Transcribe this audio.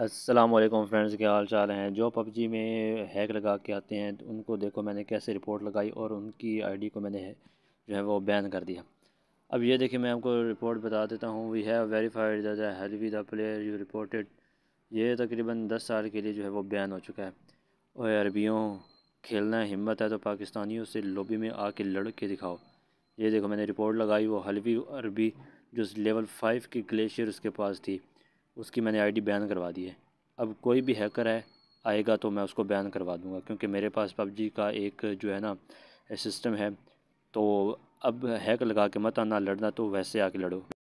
अस्सलाम वालेकुम फ्रेंड्स क्या हाल चाल हैं जो पबजी में हैक लगा के आते हैं तो उनको देखो मैंने कैसे रिपोर्ट लगाई और उनकी आईडी को मैंने जो है वो बैन कर दिया अब ये देखिए मैं आपको रिपोर्ट बता देता हूँ we have verified the the player you reported ये तकरीबन दस साल के लिए जो है वो बैन हो चुका है और अरबियों खेलना हिम्मत है तो पाकिस्तानियों से लोबी में आके लड़ के दिखाओ ये देखो मैंने रिपोर्ट लगाई वो हलवी अरबी जो लेवल फाइव की ग्लेशियर उसके पास थी उसकी मैंने आईडी बैन करवा दी है अब कोई भी हैकर है आएगा तो मैं उसको बैन करवा दूंगा क्योंकि मेरे पास पबजी का एक जो है ना सिस्टम है तो अब हैक लगा के मत आना लड़ना तो वैसे आके लड़ो